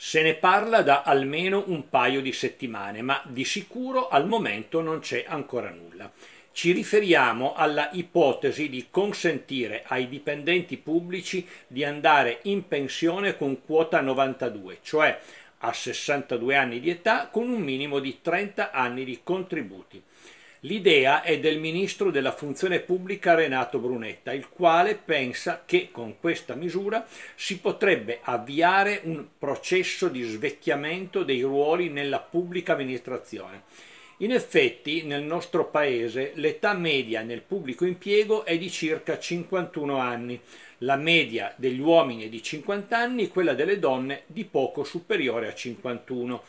Se ne parla da almeno un paio di settimane, ma di sicuro al momento non c'è ancora nulla. Ci riferiamo alla ipotesi di consentire ai dipendenti pubblici di andare in pensione con quota 92, cioè a 62 anni di età con un minimo di 30 anni di contributi. L'idea è del ministro della funzione pubblica Renato Brunetta, il quale pensa che con questa misura si potrebbe avviare un processo di svecchiamento dei ruoli nella pubblica amministrazione. In effetti nel nostro paese l'età media nel pubblico impiego è di circa 51 anni, la media degli uomini è di 50 anni, quella delle donne di poco superiore a 51.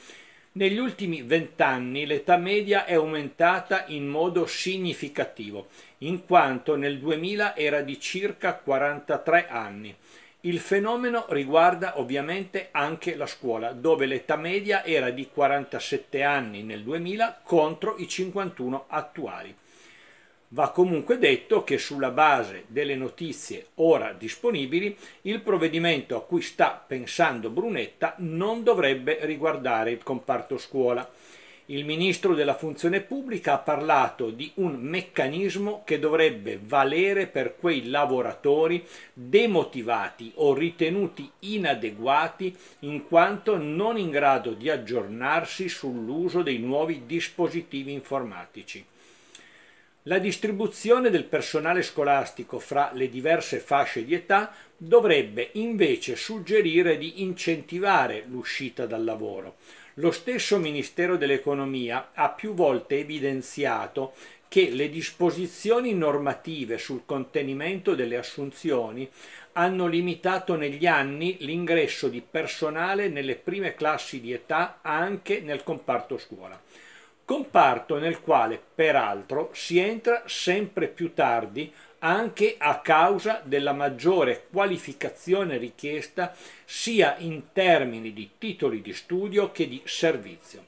Negli ultimi vent'anni l'età media è aumentata in modo significativo, in quanto nel 2000 era di circa 43 anni. Il fenomeno riguarda ovviamente anche la scuola, dove l'età media era di 47 anni nel 2000 contro i 51 attuali. Va comunque detto che sulla base delle notizie ora disponibili il provvedimento a cui sta pensando Brunetta non dovrebbe riguardare il comparto scuola. Il ministro della funzione pubblica ha parlato di un meccanismo che dovrebbe valere per quei lavoratori demotivati o ritenuti inadeguati in quanto non in grado di aggiornarsi sull'uso dei nuovi dispositivi informatici. La distribuzione del personale scolastico fra le diverse fasce di età dovrebbe invece suggerire di incentivare l'uscita dal lavoro. Lo stesso Ministero dell'Economia ha più volte evidenziato che le disposizioni normative sul contenimento delle assunzioni hanno limitato negli anni l'ingresso di personale nelle prime classi di età anche nel comparto scuola comparto nel quale peraltro si entra sempre più tardi anche a causa della maggiore qualificazione richiesta sia in termini di titoli di studio che di servizio.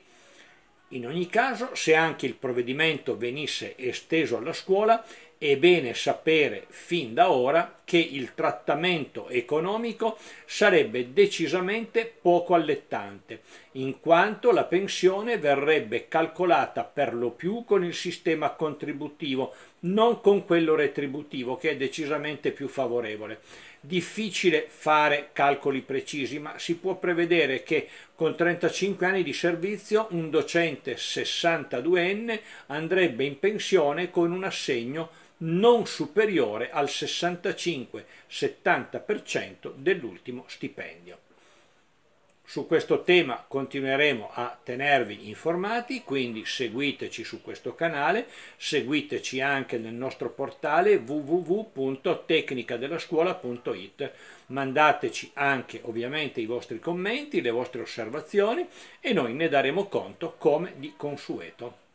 In ogni caso, se anche il provvedimento venisse esteso alla scuola, è bene sapere fin da ora che il trattamento economico sarebbe decisamente poco allettante, in quanto la pensione verrebbe calcolata per lo più con il sistema contributivo, non con quello retributivo, che è decisamente più favorevole difficile fare calcoli precisi, ma si può prevedere che con 35 anni di servizio un docente 62enne andrebbe in pensione con un assegno non superiore al 65-70% dell'ultimo stipendio. Su questo tema continueremo a tenervi informati, quindi seguiteci su questo canale, seguiteci anche nel nostro portale www.tecnicadellascuola.it. Mandateci anche ovviamente i vostri commenti, le vostre osservazioni e noi ne daremo conto come di consueto.